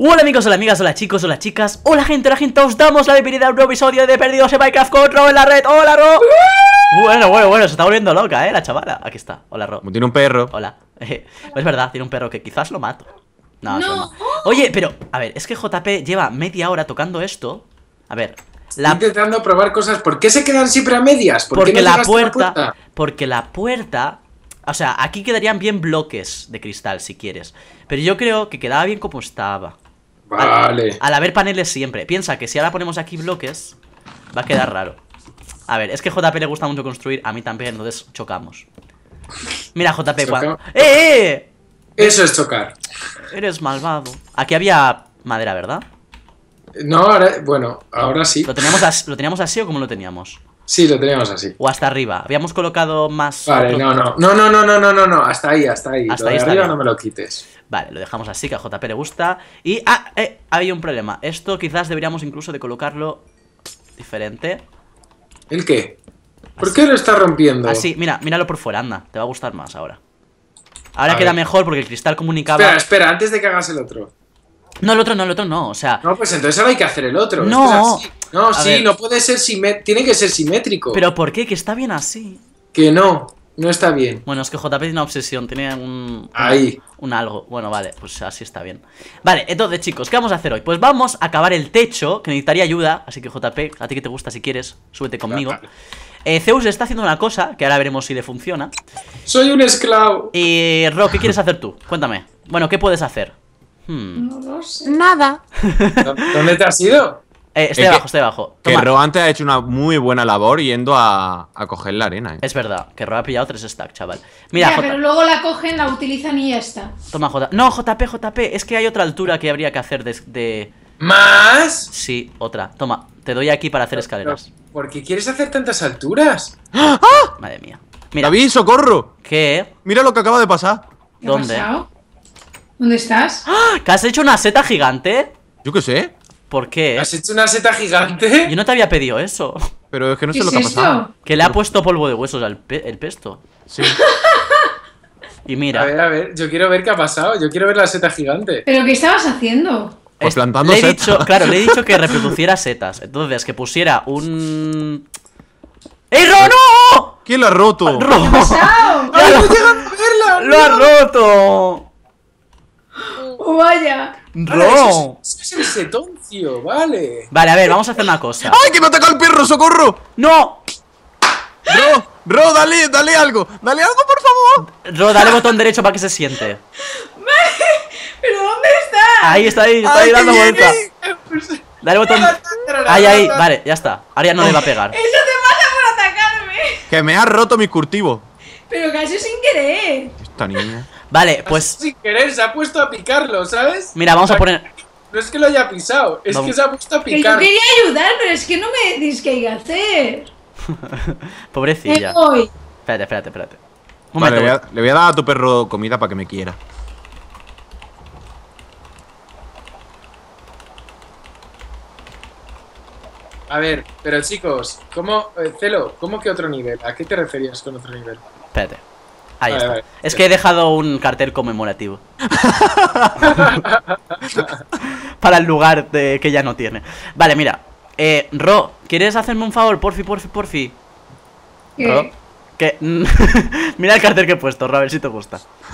Hola amigos, hola amigas, hola chicos, hola chicas, hola gente, hola gente, os damos la bienvenida a un nuevo episodio de Perdidos en Minecraft con en la red, hola Ro Bueno, bueno, bueno, se está volviendo loca, eh, la chavala Aquí está, hola Ro Tiene un perro Hola, es verdad, tiene un perro que quizás lo mato no. Oye, pero, a ver, es que JP lleva media hora tocando esto A ver, la... Estoy intentando probar cosas. ¿Por qué se quedan siempre a medias? porque la, puerta, Porque la puerta. O sea, aquí quedarían bien bloques de cristal si quieres. Pero yo creo que quedaba bien como estaba. Vale. Al, haber paneles siempre. Piensa que si ahora ponemos aquí bloques, va a quedar raro. A ver, es que JP le gusta mucho construir, a mí también, entonces chocamos. Mira, JP, cuando... ¡Eh, ¡Eh, eh! Eso es chocar. Eres malvado. Aquí había madera, ¿verdad? No, ahora, bueno, ahora sí. ¿Lo teníamos, así, ¿Lo teníamos así o cómo lo teníamos? Sí, lo teníamos así. O hasta arriba. Habíamos colocado más. Vale, no, no. No, no, no, no, no, no, no. Hasta ahí, hasta ahí. Hasta arriba no me lo quites. Vale, lo dejamos así, que a JP le gusta. Y. Ah, eh, había un problema. Esto quizás deberíamos incluso de colocarlo diferente. ¿El qué? ¿Por qué lo está rompiendo? Así, mira, míralo por fuera, anda. Te va a gustar más ahora. Ahora queda mejor porque el cristal comunicaba. Espera, espera, antes de que hagas el otro. No, el otro no, el otro no, o sea... No, pues entonces ahora hay que hacer el otro. No, no, sí, no puede ser simétrico, tiene que ser simétrico. ¿Pero por qué? Que está bien así. Que no, no está bien. Bueno, es que JP tiene una obsesión, tiene un... Ahí. Un, algo. Bueno, vale, pues así está bien. Vale, entonces chicos, ¿qué vamos a hacer hoy? Pues vamos a acabar el techo, que necesitaría ayuda, así que JP, a ti que te gusta si quieres, súbete conmigo. Eh, Zeus está haciendo una cosa, que ahora veremos si le funciona. Soy un esclavo. Y Rock, ¿qué quieres hacer tú? Cuéntame. Bueno, ¿qué puedes hacer? Hmm. No lo sé. Nada. ¿Dónde te has ido? Eh, estoy abajo, estoy abajo. Que Roante ha hecho una muy buena labor yendo a, coger la arena. ¿eh? Es verdad, que Ro ha pillado tres stacks, chaval. Mira, pero luego la cogen, la utilizan y esta. Toma, J. No, JP, JP. Es que hay otra altura que habría que hacer de. ¿Más? Sí, otra. Toma, te doy aquí para hacer escaleras. ¿Por qué quieres hacer tantas alturas? ¡Ah! ¡Ah! Madre mía. Mira. David, socorro. ¿Qué? Mira lo que acaba de pasar. ¿Dónde? ¿Dónde estás? ¡Ah! ¿Que has hecho una seta gigante? Yo qué sé. ¿Por qué? ¿Has hecho una seta gigante? Yo no te había pedido eso. Pero es que no sé lo que ha pasado. Que le ha puesto polvo de huesos al pesto. Sí. y mira. A ver, a ver, yo quiero ver qué ha pasado. Yo quiero ver la seta gigante. ¿Pero qué estabas haciendo? Pues plantando le he Dicho, claro, le he dicho que reproduciera setas. Entonces, que pusiera un. ¡Ey, ¡Eh, no! ¿Quién lo ha roto? ha no a verla! ¡Lo ha roto! Vaya. ¡Ro! Es el setoncio, vale. Vale, a ver, vamos a hacer una cosa. ¡Ay, que me ha atacado el perro! ¡Socorro! ¡No! ¡Ro! ¡Ro, dale, dale algo! ¡Dale algo, por favor! Ro, dale botón derecho para que se siente. ¿Pero dónde está? Ahí está, ahí, está ahí dando vuelta. Dale botón. Ahí, ahí, vale, ya está. Ahora ya no le va a pegar. Eso te pasa por atacarme. Que me ha roto mi curtivo. Pero casi sin querer. Esta niña. Vale, pues. Sin querer, se ha puesto a picarlo, ¿sabes? Mira, vamos a poner. No es que lo haya pisado, es que se ha puesto a picar. Que yo quería ayudar, pero es que no me decís qué hay que hacer. Pobrecilla. Espérate, espérate, espérate. Un vale, Le, voy a, le voy a dar a tu perro comida para que me quiera. A ver, pero chicos, ¿cómo, eh, Celo, ¿cómo que otro nivel? ¿A qué te referías con otro nivel? Espérate. Ahí está. es que he dejado un cartel conmemorativo. Para el lugar de, que ya no tiene. Vale, mira. Eh, Ro, ¿quieres hacerme un favor? Porfi, porfi, porfi. Ro, que... mira el cartel que he puesto, Ro, a ver si te gusta.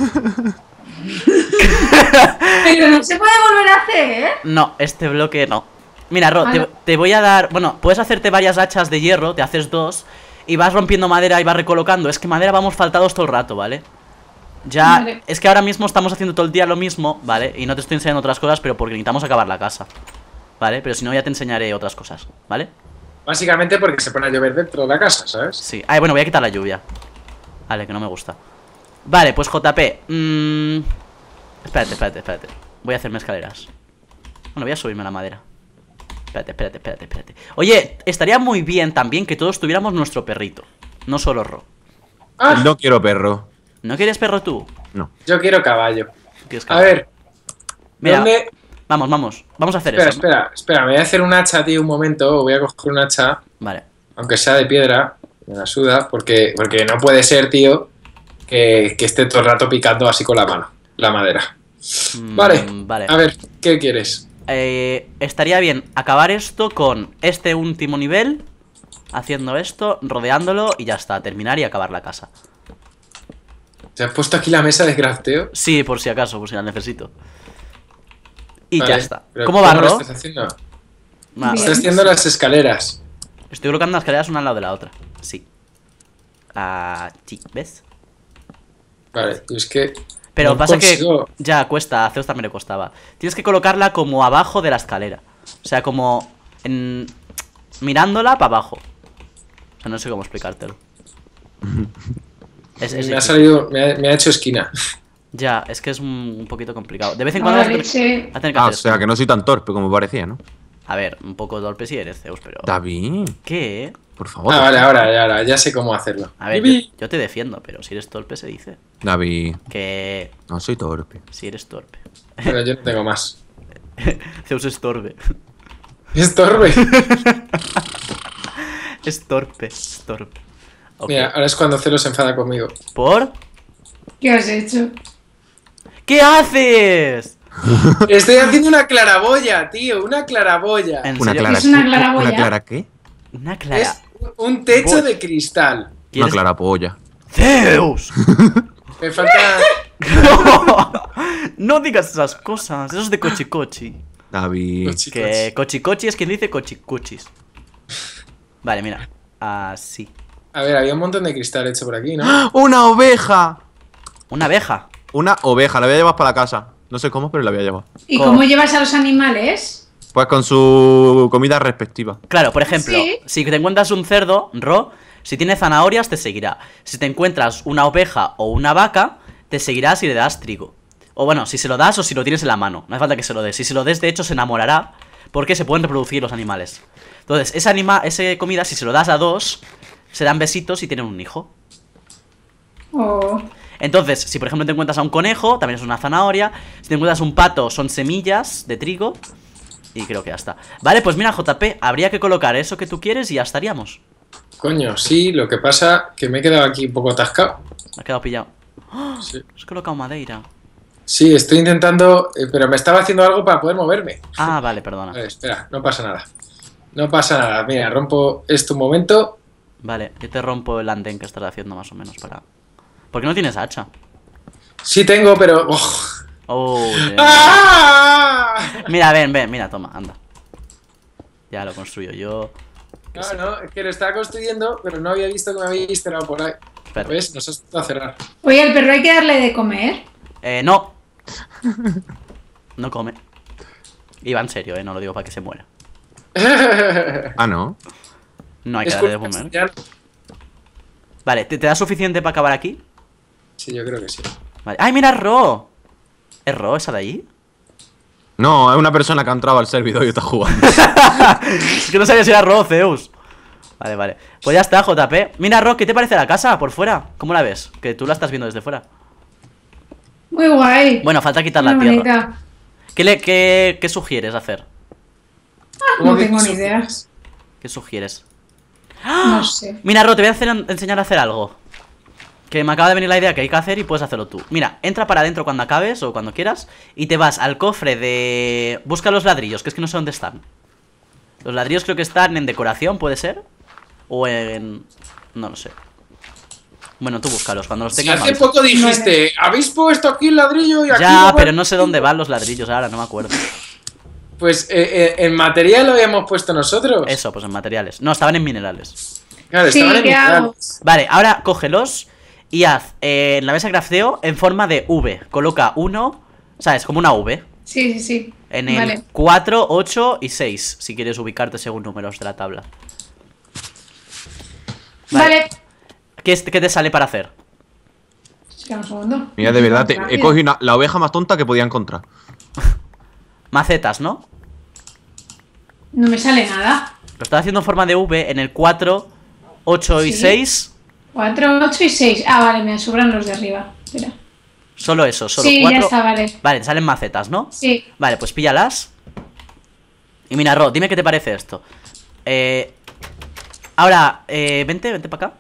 Pero no se puede volver a hacer, ¿eh? No, este bloque no. Mira, Ro, ah, te, te voy a dar... Bueno, puedes hacerte varias hachas de hierro, te haces dos y vas rompiendo madera y vas recolocando. Es que madera vamos faltados todo el rato, ¿vale? Ya, es que ahora mismo estamos haciendo todo el día lo mismo, ¿vale? Y no te estoy enseñando otras cosas, pero porque necesitamos acabar la casa, ¿vale? Pero si no, ya te enseñaré otras cosas, ¿vale? Básicamente porque se pone a llover dentro de la casa, ¿sabes? Sí. Ah, bueno, voy a quitar la lluvia. Vale, que no me gusta. Vale, pues JP. Mmm... Espérate, espérate, espérate. Voy a hacerme escaleras. Bueno, voy a subirme a la madera espérate, espérate, espérate, espérate. Oye, estaría muy bien también que todos tuviéramos nuestro perrito. No solo Ro. Ah. No quiero perro. ¿No quieres perro tú? No. Yo quiero caballo. A ver. Vamos, vamos. Vamos a hacer eso. Espera, espera, espera. Voy a hacer un hacha, tío, un momento. Voy a coger un hacha. Vale. Aunque sea de piedra. Me la suda. Porque, porque no puede ser, tío, que, esté todo el rato picando así con la mano. La madera. Mm, vale. Vale. A ver, ¿qué quieres? Eh, estaría bien acabar esto con este último nivel Haciendo esto, rodeándolo y ya está, terminar y acabar la casa ¿Te has puesto aquí la mesa de crafteo? Sí, por si acaso, por si la necesito Y ya está ¿Cómo va, Ro? estás haciendo? las escaleras Estoy colocando las escaleras una al lado de la otra Sí Ah, sí, ¿ves? Vale, es que pero pasa pues que ya cuesta, a Zeus también le costaba. Tienes que colocarla como abajo de la escalera. O sea, como en... mirándola para abajo. O sea, no sé cómo explicártelo. me, ha salido, me, ha, hecho esquina. Ya, es que es un, poquito complicado. De vez en cuando... o sea, que no soy tan torpe como parecía, ¿no? A ver, un poco torpe si eres, Zeus, pero... David. ¿Qué? Por favor. Ah, vale, ahora, ahora, ya sé cómo hacerlo. A ver, yo, te defiendo, pero si eres torpe se dice. David. Que. No soy torpe. Si eres torpe. Pero yo no tengo más. Zeus es torpe. Es torpe. es torpe, es torpe. Mira, ahora es cuando Zeus se enfada conmigo. ¿Por? ¿Qué has hecho? ¿Qué haces? Estoy haciendo una claraboya, tío, una claraboya. ¿Una Clara, una claraboya? ¿Una clara qué? Una clara un techo de cristal. Una clara polla. Me falta. no, digas esas cosas. Eso es de cochicochi. David. Cochi que cochicochi es quien dice cochicochis. Vale, mira. Así. A ver, había un montón de cristal hecho por aquí, ¿no? ¡Una oveja! ¿Una oveja. Una oveja, la voy a llevar para la casa. No sé cómo, pero la voy a llevar. ¿Y ¿Cómo llevas a los animales? Pues con su comida respectiva. Claro, por ejemplo, si te encuentras un cerdo, Ro, si tiene zanahorias, te seguirá. Si te encuentras una oveja o una vaca, te seguirá si le das trigo. O bueno, si se lo das o si lo tienes en la mano. No hace falta que se lo des. Si se lo des, de hecho, se enamorará porque se pueden reproducir los animales. Entonces, esa, esa comida, si se lo das a dos, se dan besitos y tienen un hijo. Oh. Entonces, si por ejemplo te encuentras a un conejo, también es una zanahoria. Si te encuentras un pato, son semillas de trigo. Y creo que ya está. Vale, pues mira, JP, habría que colocar eso que tú quieres y ya estaríamos. Coño, sí, lo que pasa que me he quedado aquí un poco atascado. Me he quedado pillado. ¡Ah! Has colocado madera. Sí, estoy intentando, eh, pero me estaba haciendo algo para poder moverme. Ah, vale, perdona. espera, no pasa nada. No pasa nada. Mira, rompo esto un momento. Vale, yo te rompo el andén que estás haciendo más o menos para... porque no tienes hacha? Sí tengo, pero... ¡oh! Oh, Mira, ven, ven, mira, toma, anda. Ya lo construyo yo. Claro, no, es que lo estaba construyendo, pero no había visto que me habéis cerrado por ahí. Pues ¿Ves? Nos has a cerrar. Oye, ¿el perro hay que darle de comer? Eh, no. No come. Iba en serio, eh, no lo digo para que se muera. ah, no. No hay que darle de comer. Vale, ¿te, da suficiente para acabar aquí? Sí, yo creo que sí. ¡Ay, mira, Ro! ¿Es Ro esa de ahí? No, es una persona que ha entrado al servidor y está jugando. es que no sabía si era Ro Zeus. Vale, vale. Pues ya está, JP. Mira, Ro, ¿qué te parece la casa por fuera? ¿Cómo la ves? Que tú la estás viendo desde fuera. Muy guay. Bueno, falta quitar la tierra. ¿Qué, le, qué, qué sugieres hacer? Ah, no tengo ni ideas. ¿Qué sugieres? No ¡Ah! sé. Mira, Ro, te voy a enseñar a hacer algo. Que me acaba de venir la idea que hay que hacer y puedes hacerlo tú. Mira, entra para adentro cuando acabes o cuando quieras y te vas al cofre de... Busca los ladrillos, que es que no sé dónde están. Los ladrillos creo que están en decoración, ¿puede ser? O en... No lo sé. Bueno, tú búscalos, cuando los tengas... Si hace poco dijiste, habéis puesto aquí el ladrillo y aquí... Ya, pero no sé dónde van los ladrillos ahora, no me acuerdo. Pues eh, eh, en material lo habíamos puesto nosotros. Eso, pues en materiales. No, estaban en minerales. estaban en minerales. Vale, ahora cógelos y haz en eh, la mesa de en forma de V. Coloca uno, ¿Sabes? es como una V. Sí, sí, sí. En el 4, 8 y 6, si quieres ubicarte según números de la tabla. Vale. ¿Qué, te sale para hacer? Un segundo. Mira, de verdad, he cogido la oveja más tonta que podía encontrar. Macetas, ¿no? No me sale nada. Lo estás haciendo en forma de V en el 4, 8 y 6. 4, 8 y 6. Ah, vale, me sobran los de arriba. Solo eso, solo sí, ya está, vale. Vale, salen macetas, ¿no? Sí. Vale, pues píllalas. Y mira, Ro, dime qué te parece esto. Eh, ahora, eh, vente, vente para acá.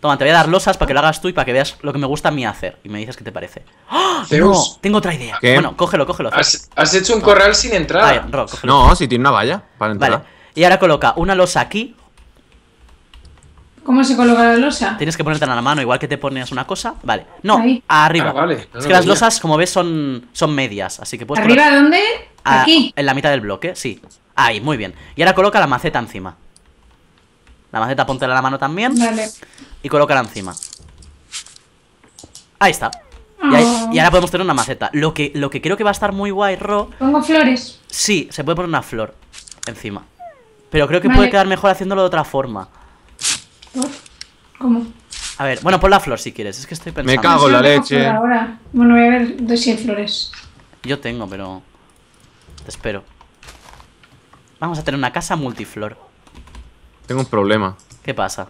Toma, te voy a dar losas para que lo hagas tú y para que veas lo que me gusta a mí hacer. Y me dices qué te parece. ¡Oh, tengo otra idea. Bueno, cógelo, cógelo. Has, hecho un corral sin entrada. Vale, no, si tiene una valla para entrar. Vale. Y ahora coloca una losa aquí, ¿Cómo se coloca la losa? Tienes que ponerte en la mano, igual que te pones una cosa. Vale. No, arriba. Ah, es que las losas, como ves, son, son medias. Así que puedes ¿Arriba dónde? Aquí. En la mitad del bloque, sí. Ahí, muy bien. Y ahora coloca la maceta encima. La maceta póntela a la mano también. Vale. Y colócala encima. Ahí está. Oh. Y, ahora podemos tener una maceta. Lo que, lo que creo que va a estar muy guay, Ro. ¿Pongo flores? Sí, se puede poner una flor encima. Pero creo que puede quedar mejor haciéndolo de otra forma. ¿Cómo? A ver, bueno, pon la flor si quieres, es que estoy pensando. Me cago en la leche. Bueno, voy a ver de flores. Yo tengo, pero. Te espero. Vamos a tener una casa multiflor. Tengo un problema. ¿Qué pasa?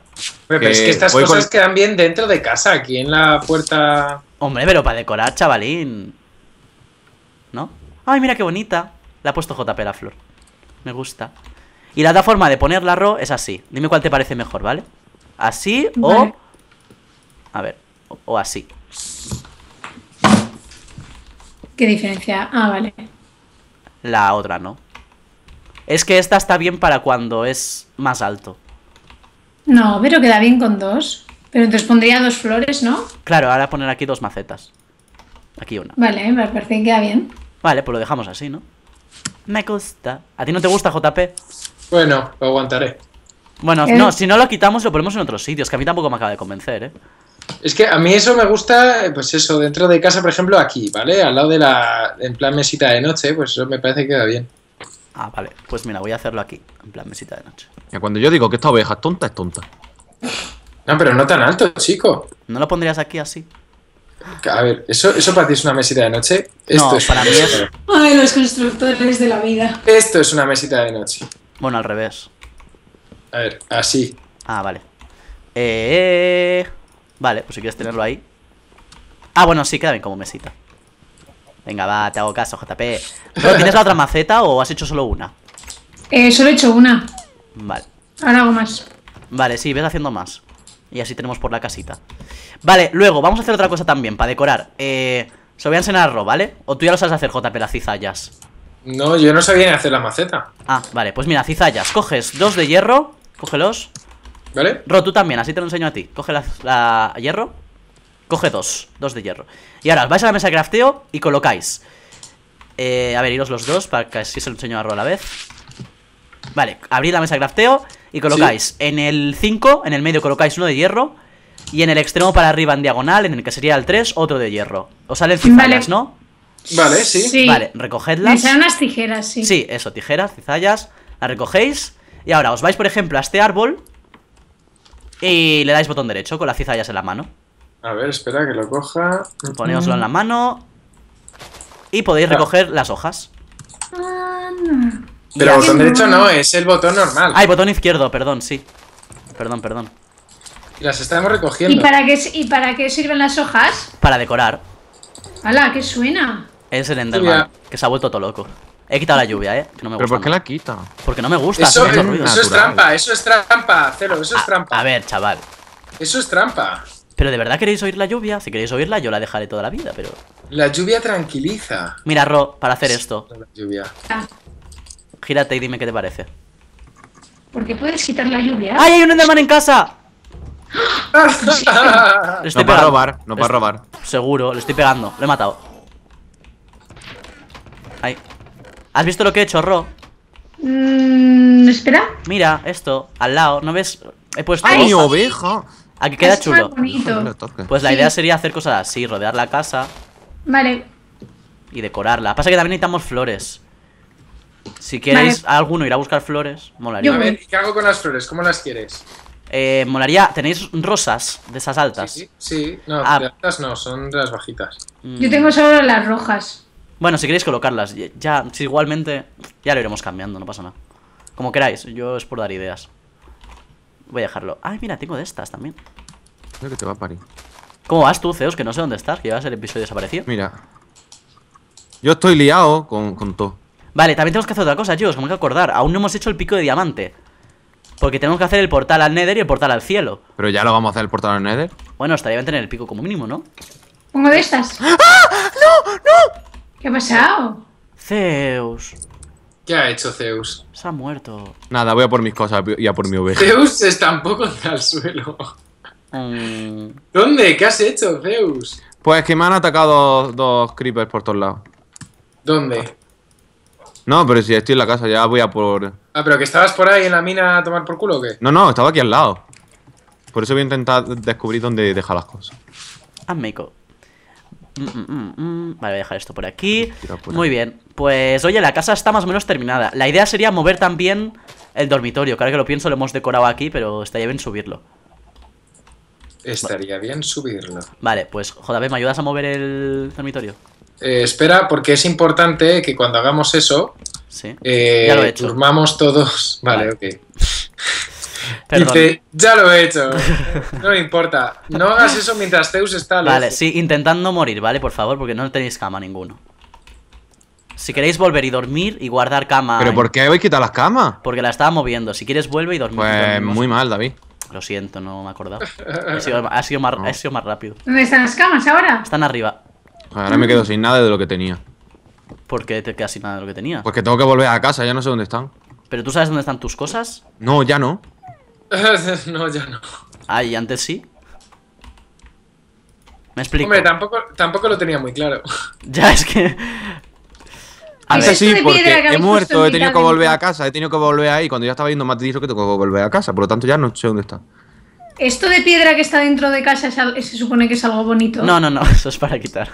Eh, es que estas cosas quedan bien dentro de casa, aquí en la puerta. Hombre, pero para decorar, chavalín. ¿No? ¡Ay, mira qué bonita! Le ha puesto JP la flor. Me gusta. Y la otra forma de ponerla, Ro, es así. Dime cuál te parece mejor, ¿vale? vale Así o... A ver, o, así. ¿Qué diferencia? Ah, vale. La otra no. Es que esta está bien para cuando es más alto. No, pero queda bien con dos. Pero entonces pondría dos flores, ¿no? Claro, ahora poner aquí dos macetas. Aquí una. Vale, me parece que queda bien. Vale, pues lo dejamos así, ¿no? Me gusta. ¿A ti no te gusta, JP? Bueno, lo aguantaré. Bueno, no, si no lo quitamos lo ponemos en otros sitios, que a mí tampoco me acaba de convencer, ¿eh? Es que a mí eso me gusta, eh, pues eso, dentro de casa, por ejemplo, aquí, ¿vale? Al lado de la, en plan mesita de noche, pues eso me parece que queda bien. Ah, vale, pues mira, voy a hacerlo aquí, en plan mesita de noche. Ya, cuando yo digo que esta oveja es tonta, es tonta. No, pero no tan alto, chico. ¿No lo pondrías aquí así? A ver, ¿eso, para ti es una mesita de noche? Esto no, es para mí es... Ay, los constructores de la vida. Esto es una mesita de noche. Bueno, al revés. A ver, así. Ah, vale. Eh, vale, pues si quieres tenerlo ahí. Ah, bueno, sí, queda bien como mesita. Venga, va, te hago caso, JP. ¿Tienes la otra maceta o has hecho solo una? Eh, solo he hecho una. Vale. Ahora hago más. Vale, sí, ves haciendo más. Y así tenemos por la casita. Vale, luego vamos a hacer otra cosa también para decorar. Eh, se voy a enseñar Ro, ¿vale? O tú ya lo sabes hacer, JP, las cizallas. No, yo no sabía ni hacer la maceta. Ah, vale, pues mira, cizallas. Coges dos de hierro, Cógelos. ¿Vale? Ro, tú también, así te lo enseño a ti. Coge la, hierro. Coge dos, dos de hierro. Y ahora vais a la mesa de crafteo y colocáis. Eh, a ver, iros los dos para que así se lo enseño a Ro a la vez. Vale, abrís la mesa de crafteo y colocáis en el 5, en el medio colocáis uno de hierro. Y en el extremo para arriba en diagonal, en el que sería el 3, otro de hierro. Os salen cizallas, ¿no? Vale, sí. Vale, recogedlas. Me unas tijeras, sí. Sí, eso, tijeras, cizallas. Las recogéis y ahora os vais, por ejemplo, a este árbol y le dais botón derecho con las cizallas en la mano. A ver, espera que lo coja. Poneoslo en la mm. mano y podéis recoger las hojas. Ah, Pero botón derecho no, es el botón normal. Ah, botón izquierdo, perdón, sí. Perdón, perdón. Y Las estamos recogiendo. ¿Y para qué, y para qué sirven las hojas? Para decorar. ¡Hala, qué suena! Es el Enderman, que se ha vuelto todo loco. He quitado la lluvia, eh. ¿Pero por qué la quita? Porque no me gusta. Eso, es, trampa, eso es trampa, Celo, eso es trampa. A ver, chaval. Eso es trampa. Pero de verdad queréis oír la lluvia. Si queréis oírla, yo la dejaré toda la vida, pero. La lluvia tranquiliza. Mira, Ro, para hacer esto. La lluvia. Gírate y dime qué te parece. ¿Por qué puedes quitar la lluvia. ¡Ay, hay un Enderman en casa! le no para robar, no para robar. Seguro, le estoy pegando, Lo he matado. Ahí ¿Has visto lo que he hecho, Ro? Mmm. espera. Mira, esto, al lado, ¿no ves? He puesto. ¡Ay, oveja! Aquí queda chulo. Pues la idea sería hacer cosas así, rodear la casa. Vale. Y decorarla. Pasa que también necesitamos flores. Si queréis alguno ir a buscar flores, molaría. A ver, qué hago con las flores? ¿Cómo las quieres? Eh, molaría, ¿tenéis rosas de esas altas? Sí, sí, no, ah. de altas no, son de las bajitas. Mm. Yo tengo solo las rojas. Bueno, si queréis colocarlas, ya, si igualmente, ya lo iremos cambiando, no pasa nada. Como queráis, yo es por dar ideas. Voy a dejarlo. Ay, mira, tengo de estas también. Creo que te va a parir. ¿Cómo vas tú, Zeus? Que no sé dónde estás, que llevas el episodio desaparecido. Mira. Yo estoy liado con, todo. Vale, también tenemos que hacer otra cosa, chicos, como que acordar. Aún no hemos hecho el pico de diamante. Porque tenemos que hacer el portal al Nether y el portal al cielo. Pero ya lo vamos a hacer el portal al Nether. Bueno, estaría bien tener el pico como mínimo, ¿no? Pongo de estas. ¡Ah! ¡No! ¡No! ¿Qué ha pasado? Zeus. ¿Qué ha hecho Zeus? Se ha muerto. Nada, voy a por mis cosas y a por mi oveja. Zeus está un poco el suelo. Mm. ¿Dónde? ¿Qué has hecho, Zeus? Pues que me han atacado dos, creepers por todos lados. ¿Dónde? No, pero si estoy en la casa, ya voy a por... Ah, pero que estabas por ahí en la mina a tomar por culo o qué? No, no, estaba aquí al lado. Por eso voy a intentar descubrir dónde deja las cosas. Hazme eco. Mm, mm, mm, vale, voy a dejar esto por aquí. Muy bien. Pues, oye, la casa está más o menos terminada. La idea sería mover también el dormitorio. Claro que lo pienso, lo hemos decorado aquí, pero estaría bien subirlo. Estaría bien subirlo. Vale, pues, JB, ¿me ayudas a mover el dormitorio? Eh, espera, porque es importante que cuando hagamos eso... Sí, eh, Durmamos todos... Vale, vale. ok. Dice, ya lo he hecho. No me importa. No hagas eso mientras Zeus está Vale, sí, intentando morir, ¿vale? Por favor, porque no tenéis cama ninguno. Si queréis volver y dormir y guardar cama. ¿Pero por qué habéis quitado las camas? Porque la estaba moviendo. Si quieres, vuelve y dormir. Pues muy mal, David. Lo siento, no me he acordado. ha sido, más, más rápido. ¿Dónde están las camas ahora? Están arriba. Pues ahora me quedo sin nada de lo que tenía. ¿Por qué te quedas sin nada de lo que tenía? Porque pues tengo que volver a casa, ya no sé dónde están. ¿Pero tú sabes dónde están tus cosas? No, ya no. no, ya no. Ah, antes sí? Me explico. Hombre, tampoco, tampoco lo tenía muy claro. Ya, es que... antes sí, porque he muerto, he tenido que volver a casa, he tenido que volver ahí. Cuando ya estaba yendo más dijo que tengo que volver a casa, por lo tanto ya no sé dónde está. ¿Esto de piedra que está dentro de casa se supone que es algo bonito? No, no, no, eso es para quitar.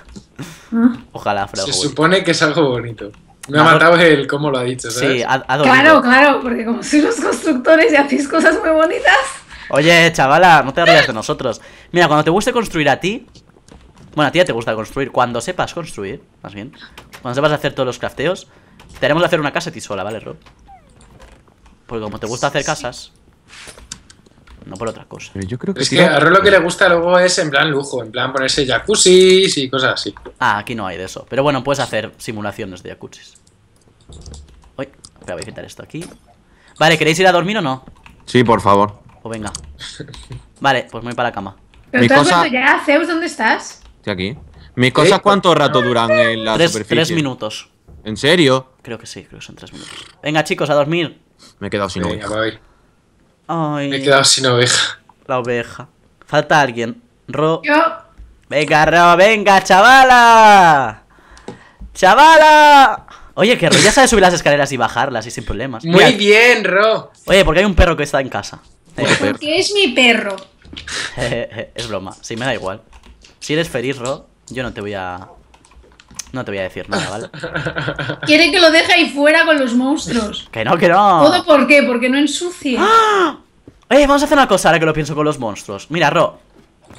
Ah. Ojalá fuera Se supone que es algo bonito. Me ha matado el cómo lo ha dicho, ¿sabes? Sí, ha, Claro, claro, porque como sois los constructores y hacéis cosas muy bonitas. Oye, chavala, no te rías de nosotros. Mira, cuando te guste construir a ti. Bueno, a ti ya te gusta construir. Cuando sepas construir, más bien. Cuando sepas hacer todos los crafteos, te haremos hacer una casa a ti sola, ¿vale, Rob? Porque como te gusta hacer casas no por otra cosa. es que a Rolo que le gusta luego es en plan lujo, en plan ponerse jacuzzis y cosas así. Ah, aquí no hay de eso. Pero bueno, puedes hacer simulaciones de jacuzzis. Uy, voy a quitar esto aquí. Vale, ¿queréis ir a dormir o no? Sí, por favor. O pues venga. Vale, pues me voy para la cama. ¿Pero ya, Zeus? ¿Dónde estás? Estoy aquí. ¿Mis cosas ¿Eh? cuánto rato duran en la tres, superficie? Tres minutos. ¿En serio? Creo que sí, creo que son tres minutos. Venga, chicos, a dormir. Me he quedado sin sí, me he quedado sin oveja. La oveja. Falta alguien. Ro. Yo. Venga, Ro, venga, chavala. ¡Chavala! Oye, que Ro ya sabe subir las escaleras y bajarlas y sin problemas. Muy bien, Ro. Oye, porque hay un perro que está en casa. Eh. Porque es mi perro. es broma, sí, me da igual. Si eres feliz, Ro, yo no te voy a no te voy a decir nada, ¿vale? Quiere que lo deje ahí fuera con los monstruos. Que no, que no. ¿Todo por qué? Porque no ensucie. ¡Ah! Eh, vamos a hacer una cosa ahora que lo pienso con los monstruos. Mira, Ro.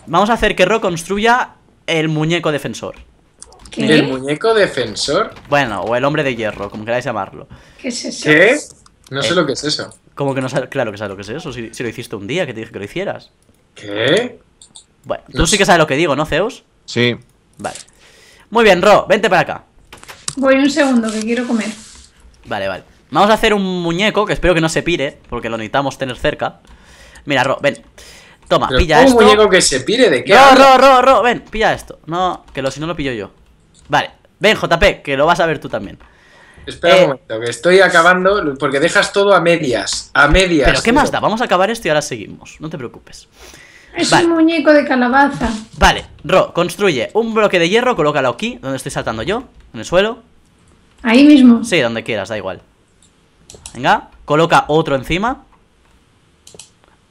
Vamos a hacer que Ro construya el muñeco defensor. ¿Qué? ¿El muñeco defensor? Bueno, o el hombre de hierro, como queráis llamarlo. ¿Qué es eso? ¿Qué? No sé eh, lo que es eso. Como que no sabes? Claro que sabes lo que es eso, si, lo hiciste un día que te dije que lo hicieras. ¿Qué? Bueno, tú pues sí que sabes lo que digo, ¿no, Zeus? Sí. Vale. Muy bien, Ro, vente para acá. Voy un segundo, que quiero comer. Vale, vale. Vamos a hacer un muñeco, que espero que no se pire, porque lo necesitamos tener cerca. Mira, Ro, ven. Toma, pilla esto. un muñeco que se pire? ¿De qué No, Ro, Ro, Ro, ven, pilla esto. No, que lo, si no lo pillo yo. Vale, ven, JP, que lo vas a ver tú también. Espera un eh, momento, que estoy acabando, porque dejas todo a medias. A medias. Pero ¿qué más da? Vamos a acabar esto y ahora seguimos. No te preocupes. Es un muñeco de calabaza. Vale, Ro, construye un bloque de hierro, colócalo aquí, donde estoy saltando yo, en el suelo. Ahí mismo. Sí, donde quieras, da igual. Venga, coloca otro encima.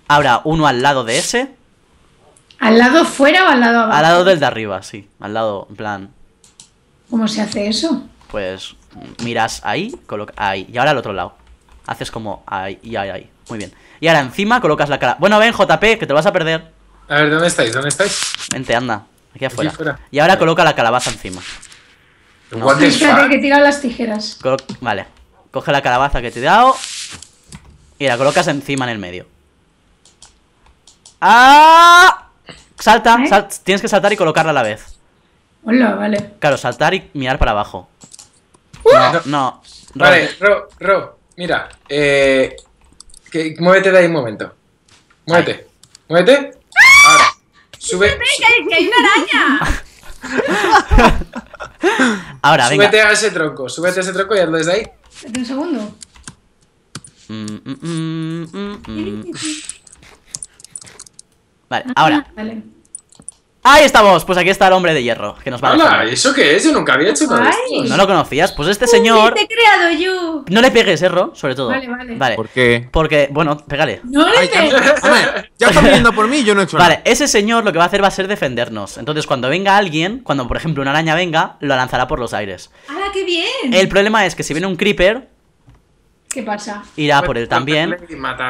Ahora uno al lado de ese. ¿Al lado fuera o al lado abajo? Al lado del de arriba, sí. Al lado, en plan. ¿Cómo se hace eso? Pues miras ahí, coloca ahí. Y ahora al otro lado. Haces como ahí y ahí, ahí. Muy bien. Y ahora encima colocas la cara. Bueno, ven, JP, que te vas a perder. A ver, ¿dónde estáis? ¿Dónde estáis? Vente, anda. Aquí afuera. Y ahora coloca la calabaza encima. No. que tiran las tijeras. vale. Coge la calabaza que te he dado. Y la colocas encima en el medio. ¡Ah! Salta, ¿Eh? tienes que saltar y colocarla a la vez. Hola, vale. Claro, saltar y mirar para abajo. ¡Uh! No, Vale, Ro, Ro, mira. Eh, que, muévete de ahí un momento. Muévete. Muévete. ¡Súbete, hay Ahora, Súbete a ese tronco, súbete a ese tronco y hazlo desde ahí. un segundo. Mm, mm, mm, vale, ahora. Ahí estamos, pues aquí está el hombre de hierro que nos va Hola, ¿eso qué es? Yo nunca había hecho nada ¿No lo conocías? Pues este señor... te he creado yo! No le pegues, Erro, ¿eh, sobre todo. Vale, vale. vale. ¿Por qué? Porque, bueno, pégale. ¡No le pegues! ya está viniendo por mí yo no he hecho nada. Vale, ese señor lo que va a hacer va a ser defendernos. Entonces, cuando venga alguien, cuando por ejemplo una araña venga, lo lanzará por los aires. ¡Hala, ah, qué bien! El problema es que si viene un creeper, ¿Qué pasa? Irá pues por él también.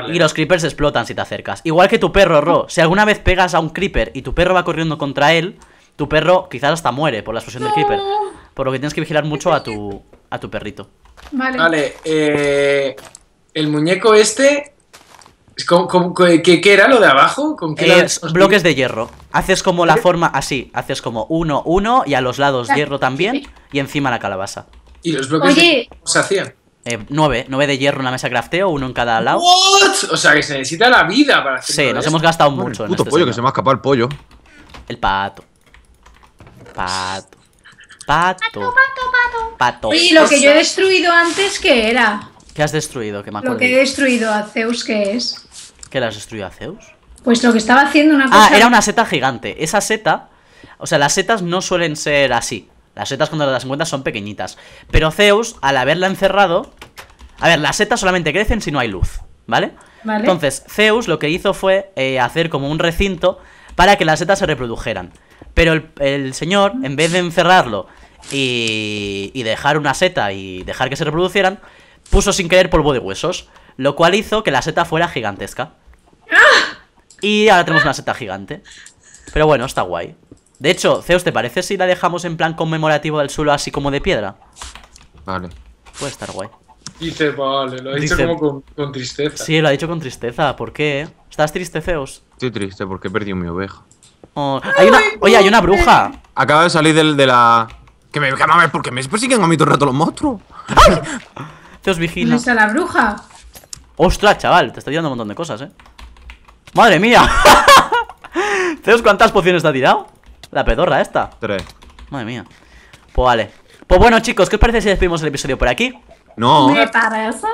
Y, los creepers explotan si te acercas. Igual que tu perro, Ro. Si alguna vez pegas a un creeper y tu perro va corriendo contra él, tu perro quizás hasta muere por la explosión del creeper. Por lo que tienes que vigilar mucho a tu, a tu perrito. Vale. Vale. Eh, el muñeco este. ¿con, qué era lo de abajo? ¿Con qué bloques de hierro. Haces como la ¿Eh? forma así. Haces como uno, uno y a los lados hierro también. Y encima la calabaza. ¿Y los bloques de hierro se hacían? Eh, nueve, nueve de hierro en la mesa crafteo, uno en cada lado. O sea que se necesita la vida para hacer Sí, nos hemos gastado mucho. El puto este pollo que se me ha escapado el pollo. El pato. Pato. Pato. Pato, pato, pato. Y lo que yo he destruido antes, ¿qué era? ¿Qué has destruido? ¿Qué me Lo que he destruido a Zeus, ¿qué es? ¿Qué le has destruido a Zeus? Pues lo que estaba haciendo una ah, cosa. Ah, era una seta gigante. Esa seta. O sea, las setas no suelen ser así. Las setas cuando las encuentras son pequeñitas. Pero Zeus, al haberla encerrado... A ver, las setas solamente crecen si no hay luz, ¿vale? Entonces, Zeus lo que hizo fue eh, hacer como un recinto para que las setas se reprodujeran. Pero el, señor, en vez de encerrarlo y, y, dejar una seta y dejar que se reproducieran, puso sin querer polvo de huesos, lo cual hizo que la seta fuera gigantesca. ¡Ah! Y ahora tenemos una seta gigante. Pero bueno, está guay. De hecho, Zeus, ¿te parece si la dejamos en plan conmemorativo del suelo así como de piedra? Vale. Puede estar guay. Dice, vale, lo ha dicho como con, tristeza. Sí, lo ha dicho con tristeza. ¿Por qué? ¿Estás triste, Zeus? Estoy triste porque he perdido mi oveja. Oh, hay una... Oye, hay una bruja. Acaba de salir del, de la... Que me... Mames, porque me persiguen a mí todo el rato los monstruos. ¡Ay! Zeus vigila. ¿Dónde está la bruja? Ostras, chaval, te está tirando un montón de cosas, eh. ¡Madre mía! Zeus, ¿cuántas pociones te ha tirado? La pedorra esta. Tres. Madre mía. Pues vale. Pues bueno, chicos, ¿qué os parece si despedimos el episodio por aquí? No.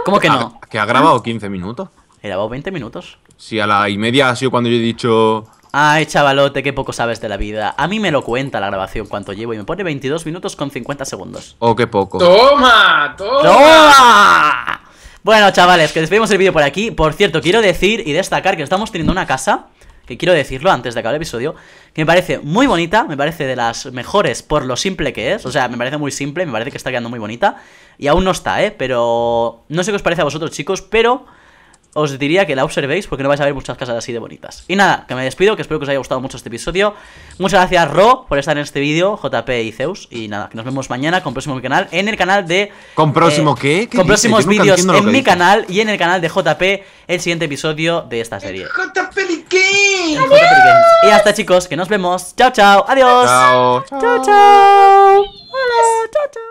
¿Cómo que no? que ha grabado 15 minutos. He grabado 20 minutos. Sí, a la y media ha sido cuando yo he dicho. Ay, chavalote, qué poco sabes de la vida. A mí me lo cuenta la grabación cuánto llevo y me pone 22 minutos con 50 segundos. o oh, qué poco. ¡Toma! ¡Toma! ¡Toma! Bueno, chavales, que despedimos el vídeo por aquí. Por cierto, quiero decir y destacar que estamos teniendo una casa que quiero decirlo antes de acabar el episodio, que me parece muy bonita, me parece de las mejores por lo simple que es, o sea, me parece muy simple, me parece que está quedando muy bonita, y aún no está, ¿eh? Pero no sé qué os parece a vosotros chicos, pero os diría que la observéis porque no vais a ver muchas casas así de bonitas. Y nada, que me despido, que espero que os haya gustado mucho este episodio. Muchas gracias, Ro, por estar en este vídeo, JP y Zeus. Y nada, que nos vemos mañana con próximo canal, en el canal de... ¿Con eh, próximo qué? Con próximos vídeos en mi canal y en el canal de JP, el siguiente episodio de esta serie. JP y Y hasta chicos, que nos vemos. Chao, chao. Adiós. Chao, chao. Hola, chao, chao.